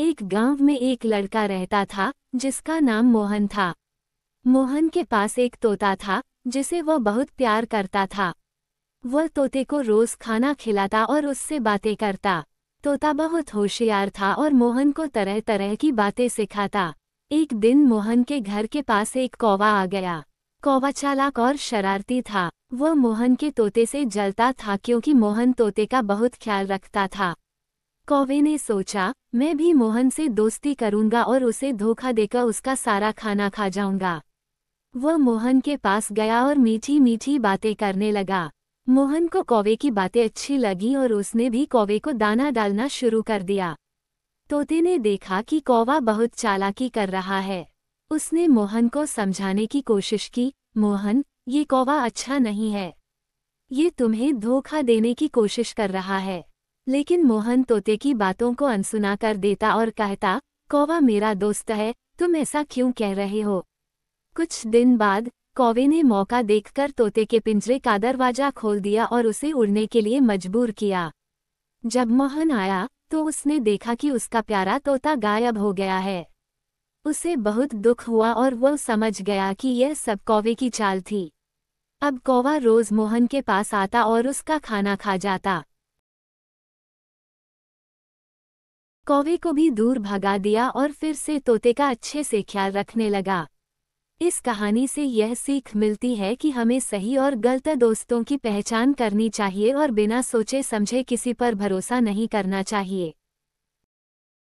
एक गांव में एक लड़का रहता था जिसका नाम मोहन था मोहन के पास एक तोता था जिसे वह बहुत प्यार करता था वह तोते को रोज खाना खिलाता और उससे बातें करता तोता बहुत होशियार था और मोहन को तरह तरह की बातें सिखाता एक दिन मोहन के घर के पास एक कौवा आ गया कौवा चालाक और शरारती था वह मोहन के तोते से जलता था क्योंकि मोहन तोते का बहुत ख्याल रखता था कौवे ने सोचा मैं भी मोहन से दोस्ती करूंगा और उसे धोखा देकर उसका सारा खाना खा जाऊंगा वह मोहन के पास गया और मीठी मीठी बातें करने लगा मोहन को कौवे की बातें अच्छी लगी और उसने भी कौवे को दाना डालना शुरू कर दिया तोते ने देखा कि कौवा बहुत चालाकी कर रहा है उसने मोहन को समझाने की कोशिश की मोहन ये कौवा अच्छा नहीं है ये तुम्हें धोखा देने की कोशिश कर रहा है लेकिन मोहन तोते की बातों को अनसुना कर देता और कहता कौवा मेरा दोस्त है तुम ऐसा क्यों कह रहे हो कुछ दिन बाद कौवे ने मौका देखकर तोते के पिंजरे का दरवाजा खोल दिया और उसे उड़ने के लिए मजबूर किया जब मोहन आया तो उसने देखा कि उसका प्यारा तोता गायब हो गया है उसे बहुत दुख हुआ और वह समझ गया कि यह सब कौवे की चाल थी अब कौवा रोज मोहन के पास आता और उसका खाना खा जाता कौवे को भी दूर भगा दिया और फिर से तोते का अच्छे से ख्याल रखने लगा इस कहानी से यह सीख मिलती है कि हमें सही और गलत दोस्तों की पहचान करनी चाहिए और बिना सोचे समझे किसी पर भरोसा नहीं करना चाहिए